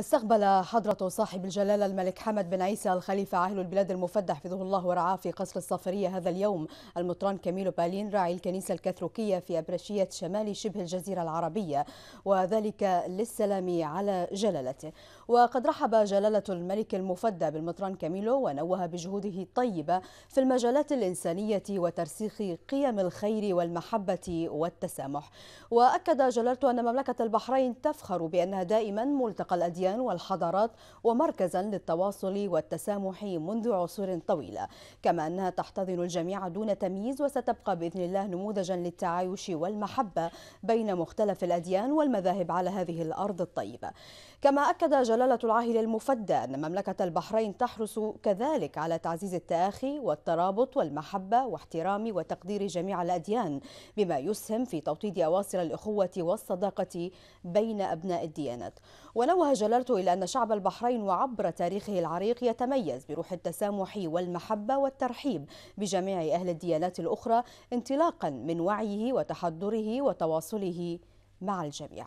استقبل حضرة صاحب الجلالة الملك حمد بن عيسى الخليفة عاهل البلاد المفدى حفظه الله ورعاه في قصر الصفرية هذا اليوم المطران كاميلو بالين راعي الكنيسة الكاثوليكية في أبرشية شمال شبه الجزيرة العربية وذلك للسلام على جلالته وقد رحب جلالة الملك المفدى بالمطران كاميلو ونوه بجهوده الطيبة في المجالات الإنسانية وترسيخ قيم الخير والمحبة والتسامح وأكد جلالته أن مملكة البحرين تفخر بأنها دائما ملتقى الأديان الأديان والحضارات ومركزا للتواصل والتسامح منذ عصور طويلة كما أنها تحتضن الجميع دون تمييز وستبقى بإذن الله نموذجا للتعايش والمحبة بين مختلف الأديان والمذاهب على هذه الأرض الطيبة كما أكد جلالة العاهل المفدى أن مملكة البحرين تحرص كذلك على تعزيز التآخي والترابط والمحبة واحترام وتقدير جميع الأديان بما يسهم في توطيد أواصر الإخوة والصداقة بين أبناء الديانات ونوه جلالة جللت إلى أن شعب البحرين وعبر تاريخه العريق يتميز بروح التسامح والمحبة والترحيب بجميع أهل الديانات الأخرى انطلاقا من وعيه وتحضره وتواصله مع الجميع